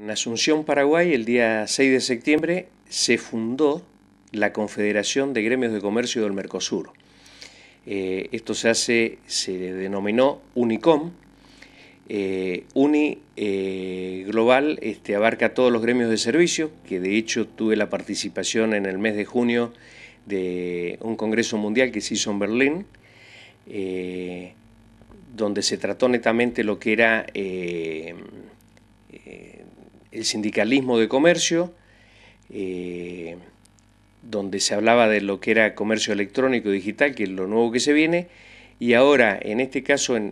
En Asunción, Paraguay, el día 6 de septiembre se fundó la Confederación de Gremios de Comercio del Mercosur. Eh, esto se hace, se denominó UNICOM. Eh, Uni eh, Global este, abarca todos los gremios de servicio, que de hecho tuve la participación en el mes de junio de un congreso mundial que se hizo en Berlín, donde se trató netamente lo que era el sindicalismo de comercio, eh, donde se hablaba de lo que era comercio electrónico digital, que es lo nuevo que se viene, y ahora, en este caso, en,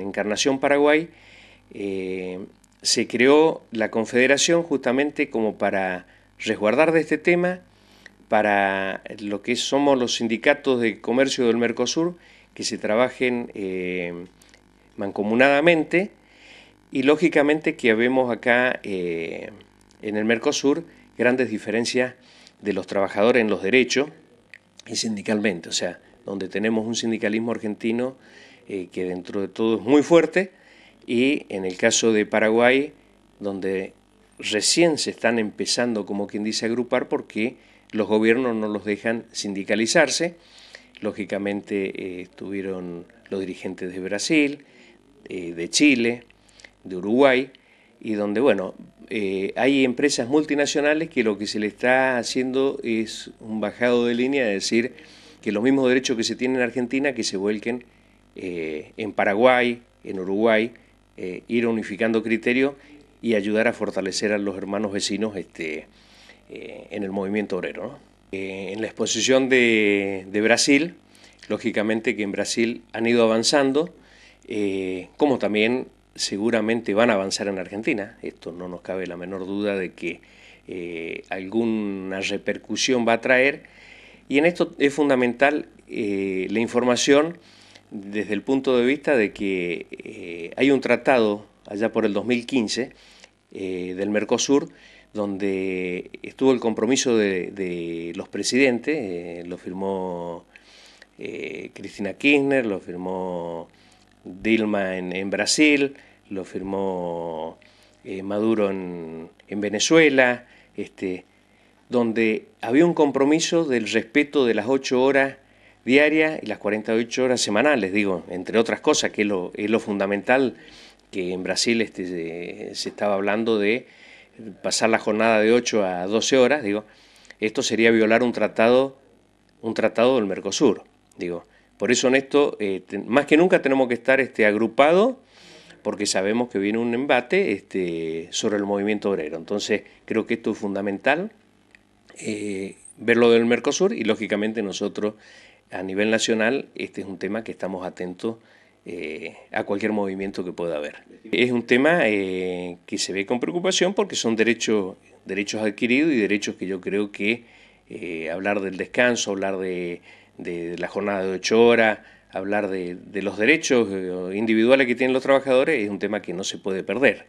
Encarnación Paraguay, eh, se creó la confederación justamente como para resguardar de este tema, para lo que somos los sindicatos de comercio del Mercosur, que se trabajen eh, mancomunadamente y lógicamente que vemos acá eh, en el Mercosur grandes diferencias de los trabajadores en los derechos y sindicalmente, o sea, donde tenemos un sindicalismo argentino eh, que dentro de todo es muy fuerte y en el caso de Paraguay, donde recién se están empezando, como quien dice, a agrupar porque los gobiernos no los dejan sindicalizarse. Lógicamente eh, estuvieron los dirigentes de Brasil, de Chile, de Uruguay, y donde, bueno, eh, hay empresas multinacionales que lo que se le está haciendo es un bajado de línea, es decir, que los mismos derechos que se tienen en Argentina, que se vuelquen eh, en Paraguay, en Uruguay, eh, ir unificando criterios y ayudar a fortalecer a los hermanos vecinos este, en el movimiento obrero. en la exposición de, Brasil, lógicamente que en Brasil han ido avanzando, como también seguramente van a avanzar en Argentina. Esto no nos cabe la menor duda de que eh, alguna repercusión va a traer. Y en esto es fundamental eh, la información desde el punto de vista de que eh, hay un tratado allá por el 2015 del Mercosur donde estuvo el compromiso de, de los presidentes, lo firmó Cristina Kirchner, lo firmó Dilma en, Brasil, lo firmó eh, Maduro en, Venezuela, este, donde había un compromiso del respeto de las ocho horas diarias y las 48 horas semanales, digo, entre otras cosas, que es lo, fundamental que en Brasil este, se, estaba hablando de pasar la jornada de 8 a 12 horas, digo, esto sería violar un tratado, un tratado del Mercosur, digo. Por eso en esto, eh, más que nunca tenemos que estar este, agrupados porque sabemos que viene un embate este, sobre el movimiento obrero. Entonces creo que esto es fundamental, eh, ver lo del Mercosur y lógicamente nosotros a nivel nacional este es un tema que estamos atentos eh, a cualquier movimiento que pueda haber. Es un tema que se ve con preocupación porque son derechos, derechos adquiridos y derechos que yo creo que eh, hablar del descanso, hablar de, la jornada de ocho horas, hablar de los derechos eh, individuales que tienen los trabajadores, es un tema que no se puede perder.